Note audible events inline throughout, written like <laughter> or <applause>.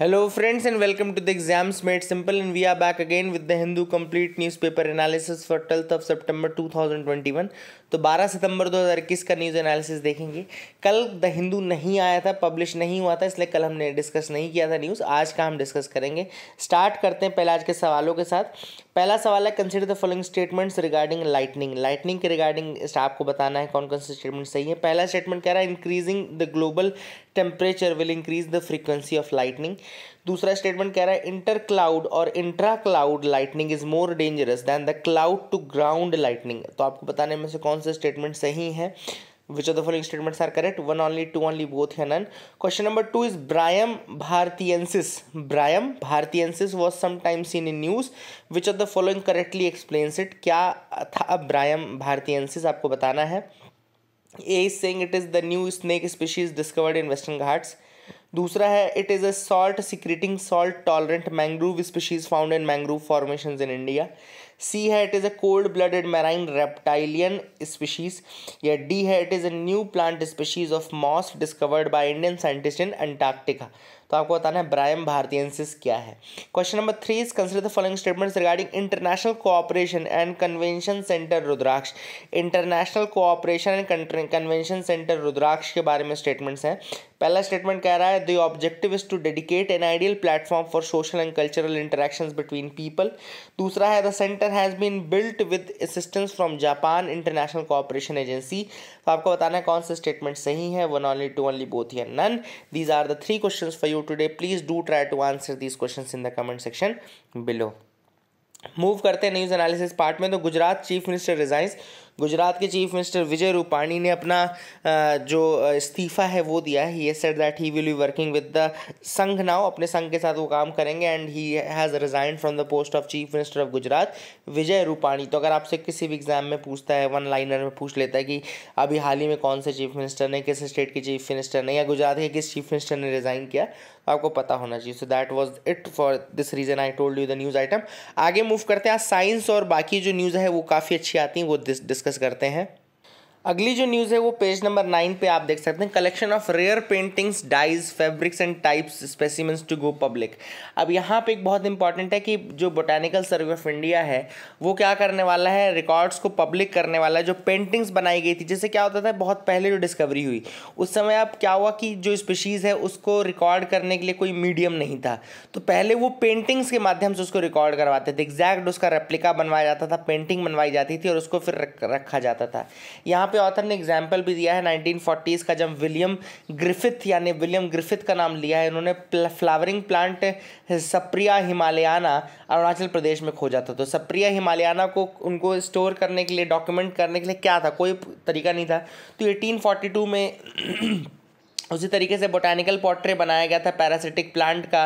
hello friends and welcome to the exams made simple and we are back again with the Hindu complete newspaper analysis for twelfth of September 2021 तो 12 सितंबर 2021 का news analysis देखेंगे कल the Hindu नहीं आया था publish नहीं हुआ था इसलिए कल हमने डिस्कस नहीं किया था न्यूज़ आज का हम डिस्कस करेंगे स्टार्ट करते हैं पहले आज के सवालों के साथ पहला सवाल है consider the following statements regarding lightning lightning के रिगार्डिंग आपको बताना है कौन कौन से स्टेटमेंट सही है पहला स्टेटमेंट कह रहा है increasing the global temperature will increase the frequency of lightning दूसरा स्टेटमेंट कह रहा है इंटर क्लाउड और intra cloud lightning is more dangerous than the cloud to ground lightning तो आपको बताने में से कौन से स्टेटमेंट सही हैं which of the following statements are correct one only two only both है none question number two is Bryum bharatiensis Bryum bharatiensis was sometimes seen in news which of the following correctly explains it क्या था Bryum bharatiensis आपको बताना है A saying it is the new snake species discovered in Western Ghats दूसरा है it is a salt secreting salt tolerant mangrove species found in mangrove formation in India C है it is a cold blooded marine reptilian species या D है it is a new plant species of moss discovered by Indian scientist in Antarctica तो आपको बताना है Bryum bharatiensis क्या है question number three is consider the following statements regarding international cooperation and convention centre Rudraksh international cooperation and convention centre Rudraksh के बारे में statements हैं पहला स्टेटमेंट कह रहा है the objective is to dedicate an ideal platform for social and cultural interaction between people दूसरा है the centre has been built with assistance from Japan international cooperation agency तो आपको बताना है कौन सा स्टेटमेंट सही है one only two only both या none these are the three question for you today please do try to answer these question in the comment section below move करते हैं न्यूज़ एनालिसिस पार्ट में तो Gujarat chief minister resigns Gujarat के chief minister विजय रूपाणी ने अपना जो इस्तीफा है वो दिया ही said that he will be working with the Sangh now अपने संघ के साथ वो काम करेंगे and he has resigned from the post of chief minister of Gujarat Vijay Rupani तो अगर आपसे किसी भी एग्जाम में पूछता है वन लाइनर में पूछ लेता है कि अभी हाल ही में कौन से चीफ मिनिस्टर ने किस स्टेट के चीफ मिनिस्टर ने या गुजरात के किस चीफ मिनिस्टर ने रिज़ाइन किया तो आपको पता होना चाहिए so that was it for this reason I told you the news item आगे मूव करते हैं साइंस और बाकी जो न्यूज़ है वो काफ़ी अच्छी आती हैं वो डिस्कस डिस्कस करते हैं अगली जो न्यूज़ है वो पेज नंबर नाइन पे आप देख सकते हैं collection of rare paintings dyes fabrics and types specimens to go public अब यहाँ पे एक बहुत इंपॉर्टेंट है कि जो बोटानिकल सर्वे ऑफ इंडिया है वो क्या करने वाला है रिकॉर्ड्स को पब्लिक करने वाला है जो पेंटिंग्स बनाई गई थी जैसे क्या होता था बहुत पहले जो डिस्कवरी हुई उस समय अब क्या हुआ कि जो स्पीशीज़ है उसको रिकॉर्ड करने के लिए कोई मीडियम नहीं था तो पहले वो पेंटिंग्स के माध्यम से उसको रिकॉर्ड करवाते थे एग्जैक्ट उसका रेप्लिका बनवाया जाता था पेंटिंग बनवाई जाती थी और उसको फिर रखा जाता था यहाँ पे ऑथर ने एग्जाम्पल भी दिया है नाइनटीन का जब विलियम ग्रिफिथ यानी विलियम ग्रिफिथ का नाम लिया है उन्होंने flowering plant Sapria himalayana Arunachal Pradesh में खोजा था तो सप्रिया हिमालयाना को उनको स्टोर करने के लिए डॉक्यूमेंट करने के लिए क्या था कोई तरीका नहीं था तो एटीन में <clears throat> उसी तरीके से बोटानिकल पॉट्रे बनाया गया था पैरासिटिक प्लांट का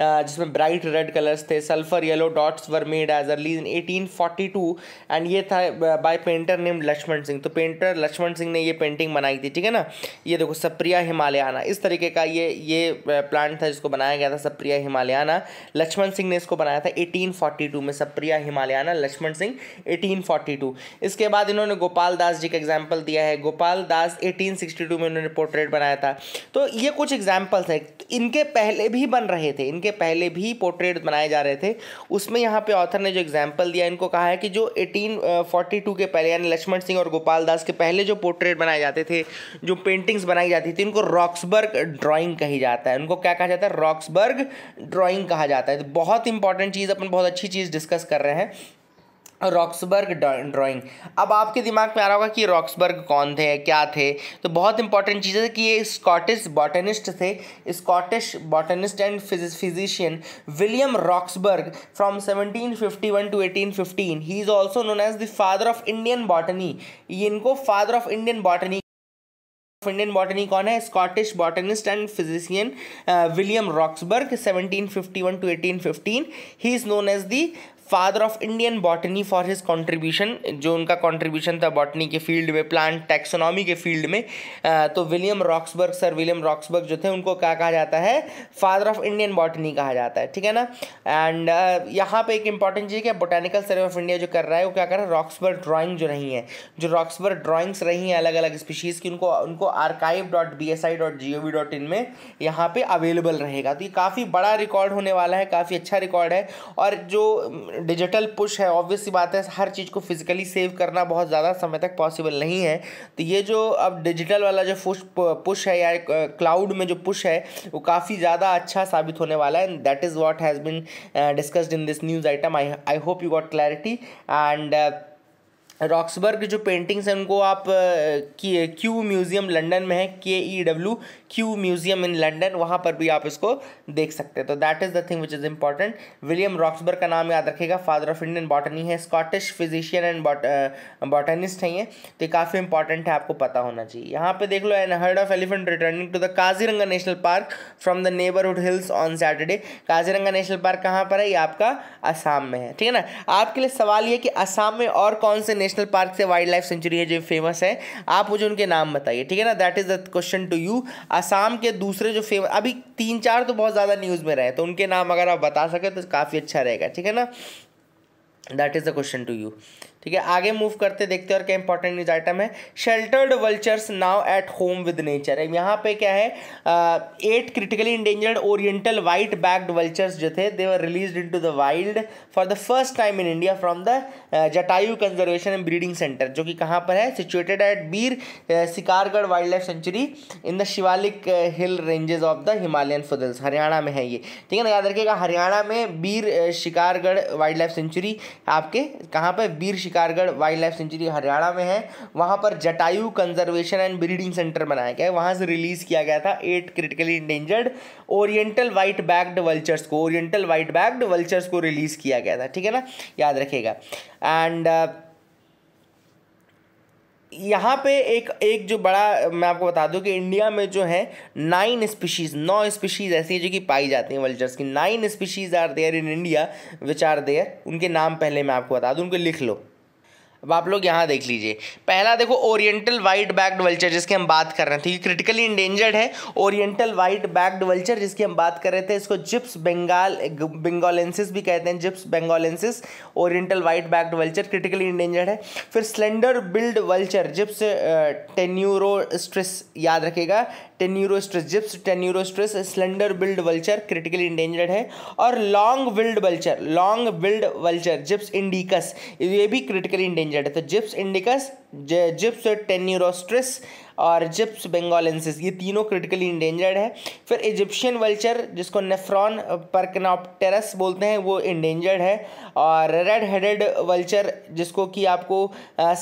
जिसमें ब्राइट रेड कलर्स थे sulphur yellow dots were made as early in eighteen forty two and ये था by painter name Lakshman Singh तो पेंटर लक्ष्मण सिंह ने ये पेंटिंग बनाई थी ठीक है ना ये देखो सप्रिया हिमालयाना इस तरीके का ये ये प्लांट था जिसको बनाया गया था सप्रिया हिमालयाना लक्ष्मण सिंह ने इसको बनाया था एटीन फोर्टी टू में Sapria himalayana Lakshman Singh eighteen forty two इसके बाद इन्होंने गोपाल दास जी का एग्जाम्पल दिया है Gopal Das eighteen sixty two में इन्होंने पोर्ट्रेट बनाया था तो ये कुछ एग्जाम्पल्स हैं इनके पहले भी बन रहे थे इनके इनके पहले भी पोर्ट्रेट बनाए जा रहे थे उसमें यहाँ पे ऑथर ने जो एग्जाम्पल दिया इनको कहा है कि जो 1842 uh, के पहले यानी लक्ष्मण सिंह और गोपाल दास के पहले जो पोर्ट्रेट बनाए जाते थे जो पेंटिंग्स बनाई जाती थी उनको रॉक्सबर्ग ड्राइंग कही जाता है उनको क्या कहा जाता है रॉक्सबर्ग ड्राइंग कहा जाता है तो बहुत इंपॉर्टेंट चीज़ अपन बहुत अच्छी चीज़ डिस्कस कर रहे हैं रॉक्सबर्ग ड्राइंग अब आपके दिमाग में आ रहा होगा कि रॉक्सबर्ग कौन थे क्या थे तो बहुत इंपॉर्टेंट चीज़ है कि ये स्कॉटिश बॉटनिस्ट थे Scottish botanist and physician William Roxburgh from 1751 to 1815 he is also known as the father of Indian botany इनको father of Indian botany Indian botany कौन है Scottish botanist and physician William Roxburgh 1751 to 1815 he is known as the father of Indian botany for his contribution जो उनका contribution था botany के field में plant taxonomy के field में तो William Roxburgh sir William Roxburgh जो थे उनको क्या कहा जाता है फादर ऑफ इंडियन बॉटनी कहा जाता है ठीक है ना एंड यहाँ पे एक इंपॉर्टेंट चीज़ है बोटानिकल सर्वे ऑफ इंडिया जो कर रहा है वो क्या कर रहा है रॉक्सबर्ग ड्राॅइंग जो रही हैं जो रॉक्सबर्ग ड्राॅइंग्स रही हैं अलग अलग स्पीशीज़ की उनको उनको archive dot B S I dot G O V dot in में यहाँ पर अवेलेबल रहेगा तो ये काफ़ी बड़ा रिकॉर्ड होने वाला है काफ़ी अच्छा रिकॉर्ड है और जो डिजिटल पुश है ऑब्वियस सी बात है हर चीज़ को फिजिकली सेव करना बहुत ज़्यादा समय तक पॉसिबल नहीं है तो ये जो अब डिजिटल वाला जो पुश पुश है या क्लाउड में जो पुश है वो काफ़ी ज़्यादा अच्छा साबित होने वाला है that is what has been discussed in this news item I I hope you got clarity and Roxburgh जो पेंटिंग्स हैं उनको आप क्यू म्यूज़ियम लंदन में है K E W Kew museum in London वहाँ पर भी आप इसको देख सकते हैं तो that is the thing which is important William Roxburgh का नाम याद रखेगा फादर ऑफ इंडियन बॉटनी है स्कॉटिश फिजिशियन एंड बॉटनिस्ट हैं ये तो काफ़ी इंपॉर्टेंट है आपको पता होना चाहिए यहाँ पर देख लो an herd of elephant returning to the Kaziranga national park from the neighbourhood hills on Saturday Kaziranga national park कहाँ पर है ये आपका आसाम में है ठीक है ना आपके लिए सवाल ये कि आसाम में और कौन से नेशनल पार्क से वाइल्ड लाइफ सेंचुरी है जो फेमस है आप मुझे उनके नाम बताइए ठीक है ना that is the question to you Assam के दूसरे जो फेमस अभी तीन चार तो बहुत ज़्यादा न्यूज़ में रहे तो उनके नाम अगर आप बता सकें तो काफ़ी अच्छा रहेगा ठीक है ना that is the question to you ठीक है आगे मूव करते देखते हैं और क्या इंपॉर्टेंट न्यूज आइटम है sheltered vultures now at home with nature यहाँ पे क्या है at critically endangered oriental white backed vultures जो थे they were release into the wild for the first time in India from the Jatayu conservation and breeding centre जो कि कहाँ पर है situated eight Bir Shikargarh wild life sanctuary in the Shivalik hill ranges of the Himalayan foothills Haryana में है ये ठीक है ना याद रखिएगा हरियाणा में Bir Shikargarh wild life sanctuary आपके कहाँ पर Bir Shikargarh wild life sanctuary Haryana में है वहाँ पर Jatayu conservation and breeding centre बनाया गया है वहाँ से रिलीज़ किया गया था at critically endangered oriental white backed vultures को ओरिएंटल वाइट बैग्ड वल्चर्स को रिलीज़ किया गया था ठीक है ना याद रखेगा एंड यहाँ पे एक एक जो बड़ा मैं आपको बता दूँ कि इंडिया में जो है नाइन स्पीशीज़ नौ स्पीशीज़ ऐसी है जो कि पाई जाती हैं वल्चर्स की nine species are there in India which are there उनके नाम पहले मैं आपको बता दूँ उनको लिख लो अब आप लोग यहाँ देख लीजिए पहला देखो ओरिएंटल वाइट बैक्ड वल्चर जिसकी हम बात कर रहे थे ये क्रिटिकली इंडेंजर्ड है ओरिएंटल वाइट बैक्ड वल्चर जिसकी हम बात कर रहे थे इसको जिप्स बंगाल बेंगोलेंसिस भी कहते हैं Gyps bengalensis oriental white backed vulture critically endangered है फिर slender billed vulture Gyps tenuirostris याद रखेगा tenuirostris Gyps tenuirostris slender billed vulture critically endangered है और long billed vulture long billed vulture Gyps indicus ये भी critically endangered change it to gyps indicus Gyps tenuirostris और Gyps bengalensis ये तीनों critically endangered है फिर इजिप्शियन वल्चर जिसको नेफ्रॉन परकनाप्टेरस बोलते हैं वो इंडेंजर्ड है और रेड हेडेड वल्चर जिसको कि आपको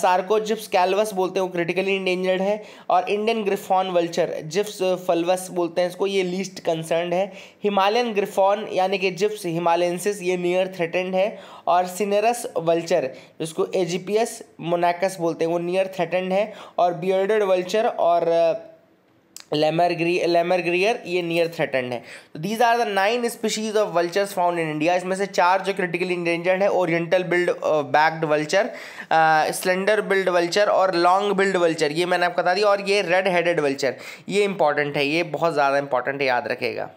सार्कोजिप्स कैलवस बोलते हैं वो क्रिटिकली इंडेंजर्ड है और Indian griffon vulture Gyps fulvus बोलते हैं इसको ये लीस्ट कंसर्न है हिमालयन ग्रिफॉन यानी कि जिप्स हिमालयसिस ये नियर थ्रेटेंड है और सिनेरस वल्चर जिसको एजिपियस मोनाकस बोलते हैं वो नियर थ्रेटेंड है और बियर्डेड वल्चर और लेमरग्री लेमरग्रियर ये नियर थ्रेटेंड है तो these are the nine species of vultures found in India इसमें से चार जो क्रिटिकली इंडेंजर्ड है oriental billed backed vulture slender billed vulture और लॉन्ग बिल्ड वल्चर ये मैंने आपको बता दिया और ये रेड हेडेड वल्चर ये इंपॉर्टेंट है ये बहुत ज़्यादा इंपॉर्टेंट है याद रखेगा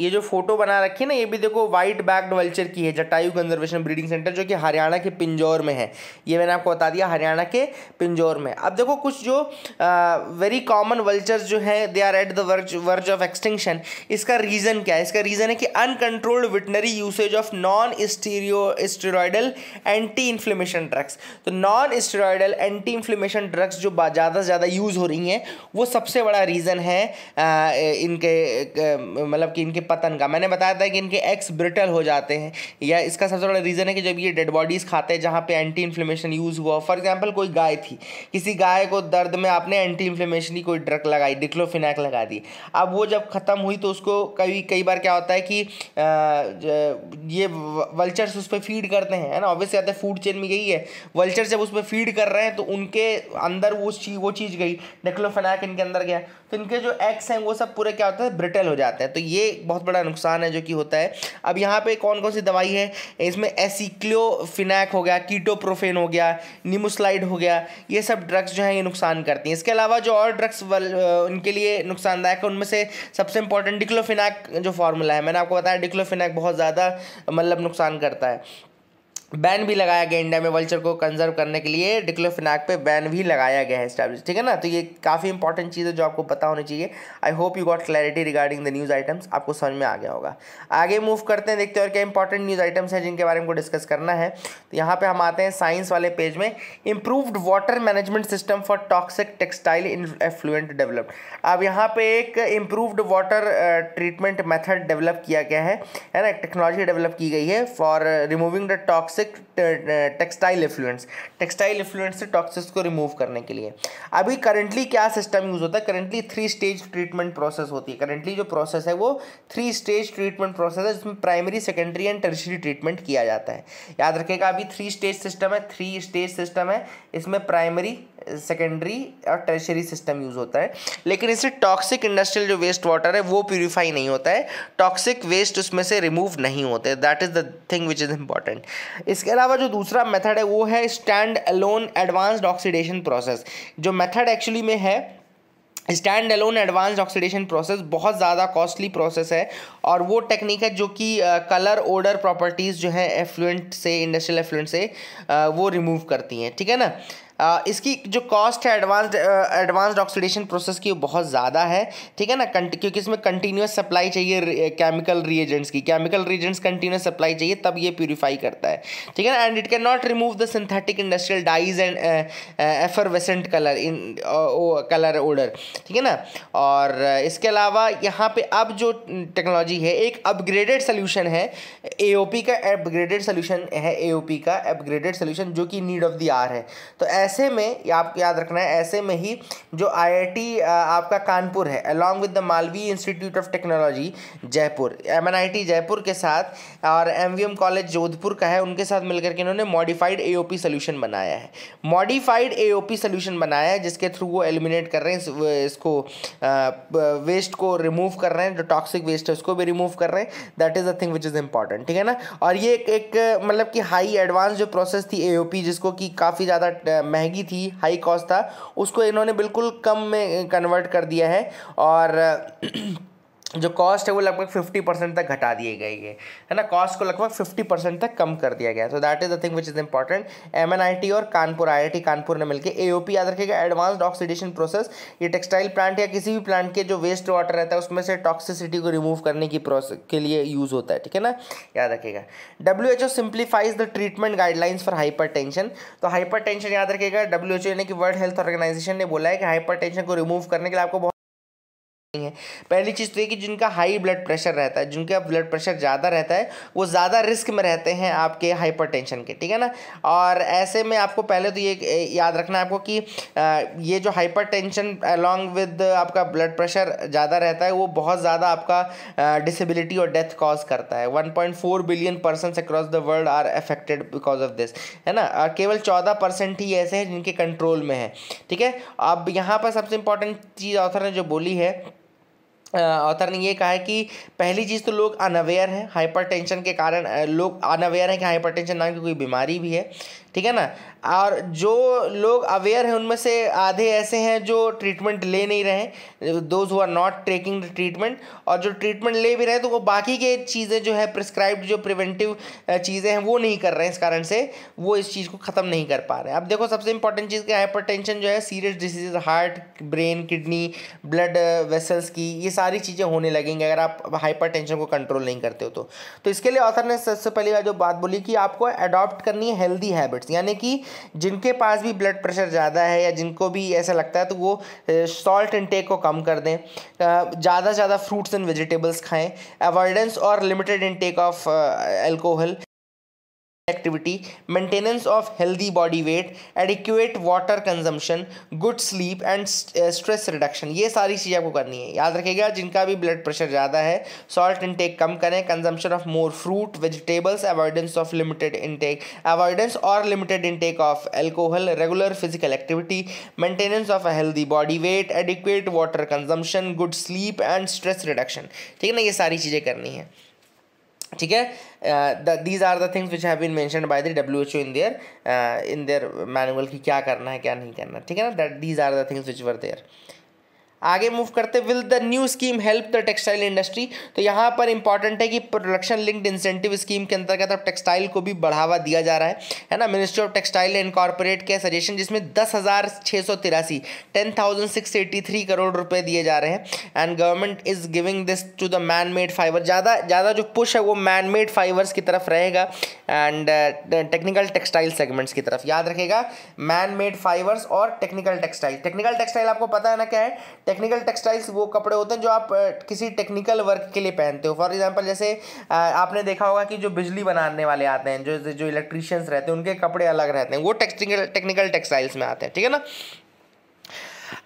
ये जो फोटो बना रखी है ना ये भी देखो वाइट बैक्ड वल्चर की है जटायु कंजर्वेशन ब्रीडिंग सेंटर जो कि हरियाणा के पिंजौर में है ये मैंने आपको बता दिया हरियाणा के पिंजौर में अब देखो कुछ जो वेरी कॉमन वल्चर्स जो हैं they are at the verge verge of extinction इसका रीज़न क्या है इसका रीज़न है कि uncontrolled veterinary usage of non stereo steroidal anti inflammation drugs तो non steroidal anti inflammation drugs जो ज़्यादा से ज़्यादा यूज़ हो रही हैं वो सबसे बड़ा रीज़न है आ, इनके मतलब कि इनके पतन का मैंने बताया था कि इनके एक्स ब्रिटल हो जाते हैं या इसका सबसे बड़ा रीज़न है कि जब ये डेड बॉडीज़ खाते हैं जहाँ पे एंटी इन्फ्लेमेशन यूज़ हुआ फॉर एग्जांपल कोई गाय थी किसी गाय को दर्द में आपने एंटी इन्फ्लेमेशन की कोई ड्रग लगाई डिक्लोफिनैक लगा दी अब वो जब ख़त्म हुई तो उसको कभी कई बार क्या होता है कि ये वल्चर्स उस पर फीड करते हैं है ना ऑब्वियसली आते फूड चेन में यही है वल्चर्स जब उस पर फीड कर रहे हैं तो उनके अंदर वो चीज़ वो चीज़ गई डिक्लोफिनैक इनके अंदर गया तो इनके जो एक्स हैं वो सब पूरे क्या होता है ब्रिटल हो जाते हैं तो ये बहुत बहुत बड़ा नुकसान है जो कि होता है अब यहाँ पे कौन कौन सी दवाई है इसमें एसिक्लियोफिनैक हो गया कीटोप्रोफेन हो गया निमोस्लाइड हो गया ये सब ड्रग्स जो हैं ये नुकसान करती हैं इसके अलावा जो और ड्रग्स उनके लिए नुकसानदायक है उनमें से सबसे इंपॉर्टेंट डिक्लोफिनैक जो फार्मूला है मैंने आपको बताया डिक्लोफिनैक बहुत ज़्यादा मतलब नुकसान करता है बैन भी लगाया गया इंडिया में वल्चर को कंजर्व करने के लिए डिक्लोफिनाक पे बैन भी लगाया गया है स्टैब्लिश ठीक है ना तो ये काफ़ी इंपॉर्टेंट चीज़ है जो आपको पता होनी चाहिए I hope you got clarity regarding the news items आपको समझ में आ गया होगा आगे मूव करते हैं देखते हैं और क्या इंपॉर्टेंट न्यूज़ आइटम्स हैं जिनके बारे में डिस्कस करना है तो यहाँ पर हम आते हैं साइंस वाले पेज में improved water management system for toxic textile in effluent developed अब यहाँ पे एक improved water treatment method develop किया गया है है ना टेक्नोलॉजी डेवलप की गई है for removing the toxic textile effluents textile effluents से टॉक्सिस को रिमूव करने के लिए अभी करंटली क्या सिस्टम यूज़ होता है currently three stage treatment process होती है करंटली जो प्रोसेस है वो थ्री स्टेज ट्रीटमेंट प्रोसेस है जिसमें primary secondary and tertiary treatment किया जाता है याद रखेगा अभी थ्री स्टेज सिस्टम है थ्री स्टेज सिस्टम है इसमें प्राइमरी सेकेंडरी और टर्शरी सिस्टम यूज़ होता है लेकिन इससे टॉक्सिक इंडस्ट्रियल जो वेस्ट वाटर है वो प्योरीफाई नहीं होता है टॉक्सिक वेस्ट उसमें से रिमूव नहीं होते that is the thing which is important इसके अलावा जो दूसरा मेथड है वो है stand alone advanced oxidation process जो मेथड एक्चुअली में है stand alone advanced oxidation process बहुत ज़्यादा कॉस्टली प्रोसेस है और वो टेक्निक है जो कि कलर ओडर प्रॉपर्टीज़ जो है एफ्लुएंट से इंडस्ट्रियल एफ्लुएंट से आ, वो रिमूव करती हैं ठीक है ना इसकी जो कॉस्ट है एडवांस्ड एडवांस्ड ऑक्सीडेशन प्रोसेस की बहुत ज़्यादा है ठीक है ना क्योंकि इसमें कंटिन्यूस सप्लाई चाहिए केमिकल रिएजेंट्स की केमिकल रिएजेंट्स कंटिन्यूस सप्लाई चाहिए तब ये प्योरीफाई करता है ठीक है ना and it cannot remove the synthetic industrial dyes and effervescent colour in colour odour ठीक है ना और इसके अलावा यहाँ पे अब जो टेक्नोलॉजी है एक अपग्रेडेड सोल्यूशन है ए का अपग्रेडेड सोल्यूशन है ए का अपग्रेडेड सोल्यूशन जो कि नीड ऑफ दी आर है तो ऐसे ऐसे में आपको याद रखना है ऐसे में ही जो आईआईटी आपका कानपुर है along with the Malaviya Institute of Technology Jaipur M Jaipur के साथ और एम कॉलेज जोधपुर का है उनके साथ मिलकर के इन्होंने मॉडिफाइड ए सोल्यूशन बनाया है मॉडिफाइड ए सोल्यूशन बनाया है जिसके थ्रू वो एलिमिनेट कर रहे हैं इसको वेस्ट को रिमूव कर रहे हैं जो टॉक्सिक वेस्ट है उसको भी रिमूव कर रहे हैं that is a thing which is important ठीक है ना और ये एक, एक मतलब कि हाई एडवांस जो प्रोसेस थी एओपी जिसको कि काफ़ी ज़्यादा महंगी थी हाई कॉस्ट था उसको इन्होंने बिल्कुल कम में कन्वर्ट कर दिया है और जो कॉस्ट है वो लगभग फिफ्टी परसेंट तक घटा दिए गए हैं है ना कॉस्ट को लगभग फिफ्टी परसेंट तक कम कर दिया गया तो that is the thing which is important M N I T और Kanpur I I T Kanpur ने मिलकर ए ओ पी याद रखेगा एडवांस्ड ऑक्सीडेशन प्रोसेस ये टेक्सटाइल प्लांट या किसी भी प्लांट के जो वेस्ट वाटर रहता है उसमें से टॉक्सिसिटी को रिमूव करने की प्रोसेस के लिए यूज़ होता है ठीक है ना याद रखेगा W H O simplifies the treatment guidelines for hypertension तो हाइपर टेंशन याद रखेगा डब्ल्यू एच ओ यानी कि वर्ल्ड हेल्थ ऑर्गेनाइजेशन ने बोला है कि हाइपर टेंशन को रिमूव करने के लिए आपको है पहली चीज़ तो ये कि जिनका हाई ब्लड प्रेशर रहता है जिनका ब्लड प्रेशर ज़्यादा रहता है वो ज़्यादा रिस्क में रहते हैं आपके हाइपरटेंशन के ठीक है ना और ऐसे में आपको पहले तो ये याद रखना है आपको कि ये जो हाइपरटेंशन अलोंग विद आपका ब्लड प्रेशर ज़्यादा रहता है वो बहुत ज़्यादा आपका डिसेबिलिटी और डेथ कॉज करता है one billion person across the world are affected because of this है ना केवल चौदह परसेंट ही ऐसे हैं जिनके कंट्रोल में है ठीक है अब यहाँ पर सबसे इंपॉर्टेंट चीज़ ऑथर ने जो बोली है ऑथर ने ये कहा है कि पहली चीज़ तो लोग अनअवेयर हैं हाइपरटेंशन के कारण लोग अनअवेयर हैं कि हाइपरटेंशन नाम की कोई बीमारी भी है ठीक है ना और जो लोग अवेयर हैं उनमें से आधे ऐसे हैं जो ट्रीटमेंट ले नहीं रहे those who are not taking the treatment और जो ट्रीटमेंट ले भी रहे हैं तो वो बाकी के चीज़ें जो है प्रिस्क्राइब जो प्रिवेंटिव चीज़ें हैं वो नहीं कर रहे हैं इस कारण से वो इस चीज़ को ख़त्म नहीं कर पा रहे हैं अब देखो सबसे इंपॉर्टेंट चीज़ क्या हाइपर जो है serious disease heart brain kidney blood vessels की ये सारी चीज़ें होने लगेंगी अगर आप हाइपर को कंट्रोल नहीं करते हो तो, तो इसके लिए ऑथर ने सबसे पहली बार जो बात बोली कि आपको अडॉप्ट करनी है हेल्दी हैबिट्स प्लेटलेट्स यानी कि जिनके पास भी ब्लड प्रेशर ज़्यादा है या जिनको भी ऐसा लगता है तो वो सॉल्ट इनटेक को कम कर दें ज़्यादा से ज़्यादा फ्रूट्स एंड वेजिटेबल्स खाएँ अवॉइडेंस और limited intake of alcohol activity maintenance of healthy body weight adequate water consumption good sleep and stress reduction ये सारी चीज़ें आपको करनी है याद रखिएगा जिनका भी ब्लड प्रेशर ज़्यादा है सॉल्ट इनटेक कम करें consumption of more fruit vegetables avoidance of limited intake avoidance और limited intake of alcohol regular physical activity maintenance of a healthy body weight adequate water consumption good sleep and stress reduction ठीक है ना ये सारी चीज़ें करनी है ठीक है these are the things which have been mention by the W H O in their in their manual की क्या करना है क्या नहीं करना ठीक है ना that these are the things which were there आगे मूव करते will the new scheme help the textile industry तो यहाँ पर इंपॉर्टेंट है कि प्रोडक्शन लिंक्ड इंसेंटिव स्कीम के अंतर्गत अब टेक्सटाइल को भी बढ़ावा दिया जा रहा है है ना ministry of textile and corporate के सजेशन जिसमें दस हज़ार छः सौ तिरासी ten thousand six eighty three crore रुपए दिए जा रहे हैं and government is giving this to the man made fibre ज़्यादा ज़्यादा जो पुश है वो मैन मेड फाइबर्स की तरफ रहेगा एंड टेक्निकल टेक्सटाइल सेगमेंट्स की तरफ याद रखेगा मैन मेड फाइबर्स और टेक्निकल टेक्सटाइल टेक्निकल टेक्सटाइल आपको पता है ना क्या है टेक्निकल टेक्सटाइल्स वो कपड़े होते हैं जो आप किसी टेक्निकल वर्क के लिए पहनते हो फॉर एग्जांपल जैसे आपने देखा होगा कि जो बिजली बनाने वाले आते हैं जो जो इलेक्ट्रीशियंस रहते हैं उनके कपड़े अलग रहते हैं वो टेक्निकल टेक्निकल टेक्सटाइल्स में आते हैं ठीक है ना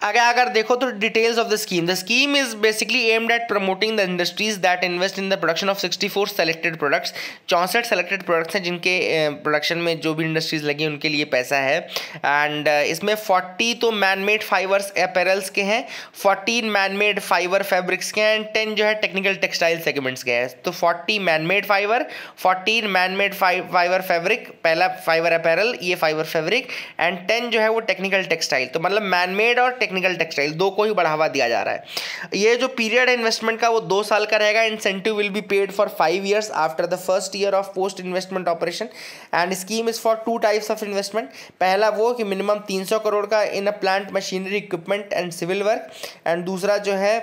अगर अगर देखो तो details of the scheme the scheme is basically aimed at promoting the industries that invest in the production of 64 selected products चौंसठ सेलेक्टेड प्रोडक्ट्स हैं जिनके प्रोडक्शन में जो भी इंडस्ट्रीज लगी उनके लिए पैसा है एंड इसमें 40 तो मैन मेड फाइबर्स अपेरल्स के हैं 14 मैन मेड फाइबर फैब्रिक्स के हैं एंड टेन जो है टेक्निकल टेक्सटाइल सेगमेंट्स के हैं तो 40 man made fibre fourteen man made fibre fabric पहला फाइबर अपेरल ये फाइबर फैब्रिक एंड टेन जो है वो टेक्निकल टेक्सटाइल तो मतलब मैन मेड और और टेक्निकल टेक्सटाइल दो को ही बढ़ावा दिया जा रहा है ये जो पीरियड इन्वेस्टमेंट का वो दो साल का रहेगा incentive will be paid for five years after the first year of post investment operation and scheme is for two types of investment पहला वो कि मिनिमम तीन करोड़ का in a plant machinery equipment and civil work and दूसरा जो है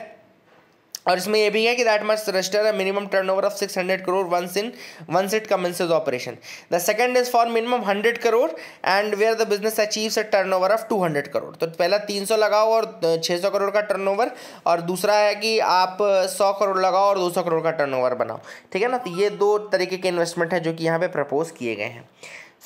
और इसमें यह भी है कि that must register minimum turnover of six hundred crore once in once it commences operation the second is for minimum hundred crore and where the business achieves a turnover of two hundred crore तो पहला तीन सौ लगाओ और छः सौ करोड़ का turn over और दूसरा है कि आप सौ करोड़ लगाओ और दो सौ करोड़ का टर्न ओवर बनाओ ठीक है ना तो ये दो तरीके के इन्वेस्टमेंट है जो कि यहाँ पर प्रपोज किए गए हैं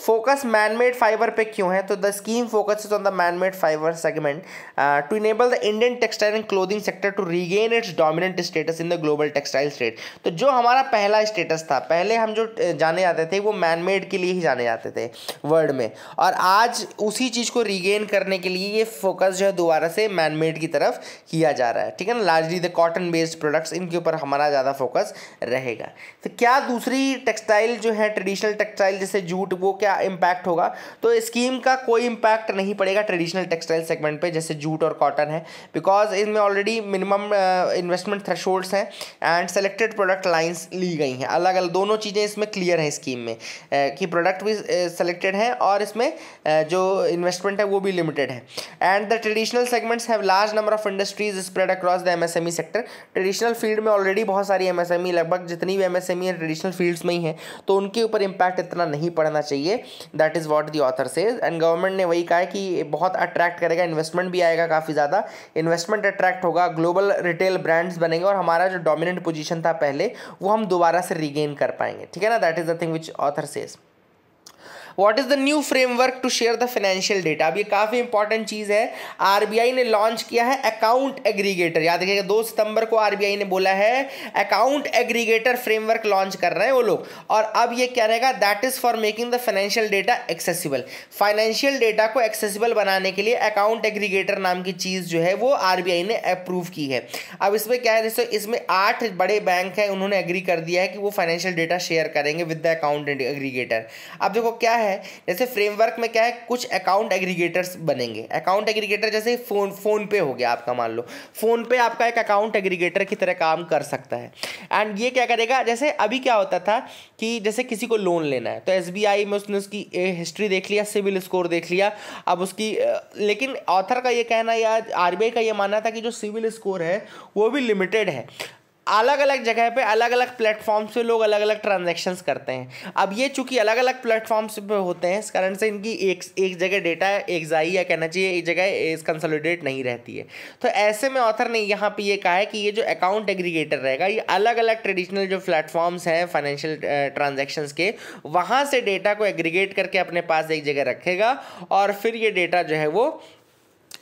फोकस मैनमेड फाइबर fiber पे क्यों है तो the scheme focus on the man-made fiber segment uh, to enable the Indian textile and clothing sector to regain its dominant status in the global तो जो हमारा पहला स्टेटस था पहले हम जो uh, जाने जाते थे वो मैनमेड के लिए ही जाने जाते थे वर्ल्ड में और आज उसी चीज़ को रिगेन करने के लिए ये फोकस जो है दोबारा से मैनमेड की तरफ किया जा रहा है ठीक है ना largely the cotton based products इनके ऊपर हमारा ज़्यादा फोकस रहेगा तो क्या दूसरी टेक्सटाइल जो है ट्रेडिशनल टेक्सटाइल जैसे जूट वो क्या क्या इम्पैक्ट होगा तो स्कीम का कोई इम्पैक्ट नहीं पड़ेगा ट्रेडिशनल टेक्सटाइल सेगमेंट पे जैसे जूट और कॉटन है बिकॉज इनमें ऑलरेडी मिनिमम इन्वेस्टमेंट थ्रेशोल्ड्स हैं एंड सेलेक्टेड प्रोडक्ट लाइन्स ली गई हैं अलग अलग दोनों चीज़ें इसमें क्लियर हैं स्कीम में uh, कि प्रोडक्ट भी सेलेक्टेड uh, हैं और इसमें uh, जो इन्वेस्टमेंट है वो भी लिमिटेड है and the traditional segments have large number of industries spread across the MSME sector traditional field में ऑलरेडी बहुत सारी एमएसएमई e, लगभग जितनी भी एमएसएमई है ट्रेडिशनल फील्ड्स में ही है तो उनके ऊपर इम्पैक्ट इतना नहीं पड़ना चाहिए that is what the author says and government ने वही कहा है कि बहुत अट्रैक्ट करेगा इन्वेस्टमेंट भी आएगा काफ़ी ज़्यादा इन्वेस्टमेंट अट्रैक्ट होगा ग्लोबल रिटेल ब्रांड्स बनेंगे और हमारा जो डोमिनेंट पोजिशन था पहले वो हम दोबारा से रिगेन कर पाएंगे ठीक है ना that is the thing which author says what is the new framework to share the financial data अब ये काफ़ी इंपॉर्टेंट चीज़ है आरबीआई ने लॉन्च किया है अकाउंट एग्रीगेटर याद रखिएगा दो सितंबर को आरबीआई ने बोला है अकाउंट एग्रीगेटर फ्रेमवर्क लॉन्च कर रहे हैं वो लोग और अब ये क्या रहेगा that is for making the financial data accessible financial data को एक्सेसिबल बनाने के लिए अकाउंट एग्रीगेटर नाम की चीज़ जो है वो आरबीआई ने अप्रूव की है अब इसमें क्या है दोस्तों इसमें आठ बड़े बैंक हैं उन्होंने एग्री कर दिया है कि वो फाइनेंशियल डेटा शेयर करेंगे विद द अकाउंट एग्रीगेटर अब देखो क्या है है जैसे फ्रेमवर्क में क्या है कुछ अकाउंट एग्रीगेटर्स बनेंगे अकाउंट एग्रीगेटर जैसे फ़ोन फ़ोन पे हो गया आपका मान लो फ़ोन पे आपका एक अकाउंट एग्रीगेटर की तरह काम कर सकता है एंड ये क्या करेगा जैसे अभी क्या होता था कि जैसे किसी को लोन लेना है तो एस में उसने उसकी हिस्ट्री देख लिया सिविल स्कोर देख लिया अब उसकी लेकिन ऑथर का ये कहना या आर का ये मानना था कि जो सिविल स्कोर है वो भी लिमिटेड है अलग अलग जगह पे अलग अलग प्लेटफॉर्म से लोग अलग अलग ट्रांजेक्शन्स करते हैं अब ये चूंकि अलग अलग प्लेटफॉर्म्स पे होते हैं इस कारण से इनकी एक एक जगह डेटा एक जाई या कहना चाहिए एक जगह कंसोलिडेट नहीं रहती है तो ऐसे में ऑथर ने यहाँ पे ये कहा है कि ये जो अकाउंट एग्रीगेटर रहेगा ये अलग अलग ट्रेडिशनल जो प्लेटफॉर्म्स हैं फाइनेंशियल ट्रांजेक्शन्स के वहाँ से डेटा को एग्रीगेट करके अपने पास एक जगह रखेगा और फिर ये डेटा जो है वो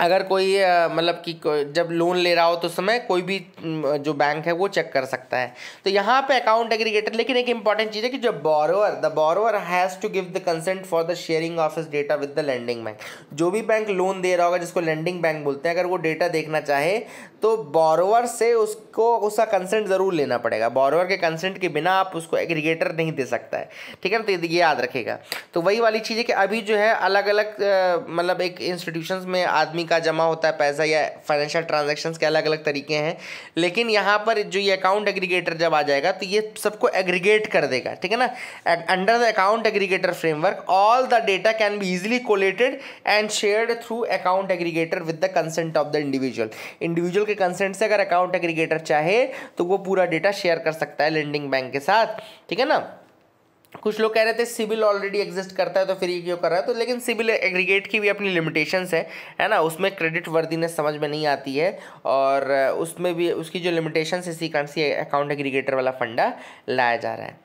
अगर कोई मतलब कि जब लोन ले रहा हो तो समय कोई भी जो बैंक है वो चेक कर सकता है तो यहाँ पे अकाउंट एग्रीगेटर लेकिन एक इंपॉर्टेंट चीज़ है कि जो borrower the borrower has to give the consent for the sharing of इस data with the lending bank जो भी बैंक लोन दे रहा होगा जिसको लैंडिंग बैंक बोलते हैं अगर वो डेटा देखना चाहे तो बोरोवर से उसको उसका कंसेंट ज़रूर लेना पड़ेगा बोरोवर के कंसेंट के बिना आप उसको एग्रीगेटर नहीं दे सकता है ठीक है ना तो ये याद रखेगा तो वही वाली चीज़ है कि अभी जो है अलग अलग मतलब एक इंस्टीट्यूशन में आदमी का जमा होता है पैसा या फाइनेंशियल ट्रांजेक्शन के अलग अलग तरीके हैं लेकिन यहाँ पर जो ये अकाउंट एग्रीगेटर जब आ जाएगा तो ये सबको एग्रीगेट कर देगा ठीक है ना under the account aggregator framework all the data can be easily collated and shared through account aggregator with the consent of the individual individual के कंसेंट से अगर अकाउंट एग्रीगेटर चाहे तो वो पूरा डेटा शेयर कर सकता है लेंडिंग बैंक के साथ ठीक है ना कुछ लोग कह रहे थे सिविल ऑलरेडी एग्जिस्ट करता है तो फिर ये क्यों कर रहा है तो लेकिन सिविल एग्रीगेट की भी अपनी लिमिटेशंस है है ना उसमें क्रेडिट वर्दीनेस समझ में नहीं आती है और उसमें भी उसकी जो लिमिटेशंस इसी कारण से अकाउंट एग्रीगेटर वाला फंडा लाया जा रहा है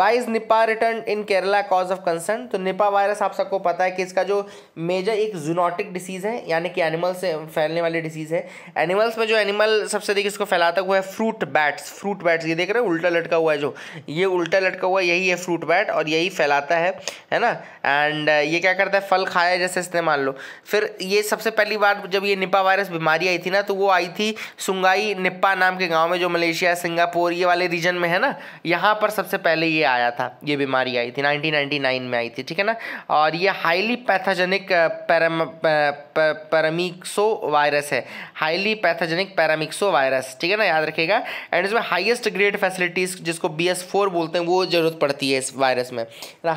why is Nipah return in Kerala cause of concern तो निपा वायरस आप सबको पता है कि इसका जो मेजर एक जूनोटिक डिसीज़ है यानी कि एनिमल से फैलने वाली डिसीज़ है एनिमल्स में जो एनिमल सबसे अधिक इसको फैलाता हुआ है फ्रूट बैट्स फ्रूट बैट्स ये देख रहे हैं उल्टा लटका हुआ है जो ये उल्टा लटका हुआ यही है फ्रूट बैट और यही फैलाता है है ना एंड uh, ये क्या करता है फल खाया जैसे इसने मान लो फिर ये सबसे पहली बार जब ये निपा वायरस बीमारी आई थी ना तो वो आई थी सुंगाई निप्पा नाम के गाँव में जो मलेशिया सिंगापुर ये वाले रीजन में है ना यहाँ पर सबसे पहले ये आया था ये बीमारी आई थी नाइनटीन में आई थी ठीक है ना और ये हाईली पैथाजेनिक पैरामिक्सो वायरस है हाईली पैथाजेनिक पैरामिक्सो वायरस ठीक है ना याद रखेगा एंड इसमें हाईएस्ट ग्रेड फैसिलिटीज़ जिसको बी एस फोर बोलते हैं वो ज़रूरत पड़ती है इस वायरस में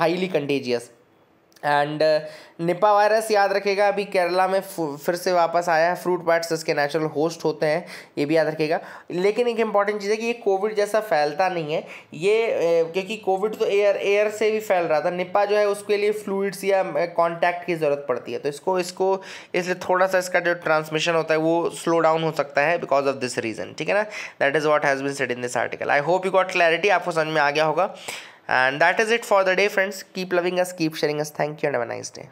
highly contagious and Nipah virus याद रखेगा अभी केरला में फिर से वापस आया है फ्रूट बैट्स इसके नेचुरल होस्ट होते हैं ये भी याद रखेगा लेकिन एक इंपॉर्टेंट चीज़ है कि ये कोविड जैसा फैलता नहीं है ये क्योंकि कोविड तो एयर एयर से भी फैल रहा था निपा जो है उसके लिए फ्लूड्स या कॉन्टैक्ट की ज़रूरत पड़ती है तो इसको इसको इसलिए थोड़ा सा इसका जो ट्रांसमिशन होता है वो स्लो डाउन हो सकता है बिकॉज ऑफ दिस रीज़न ठीक है ना that is what has been said in this article I hope you got clarity आपको समझ में आ गया होगा and that is it for the day friends keep loving us keep sharing us thank you and have a nice day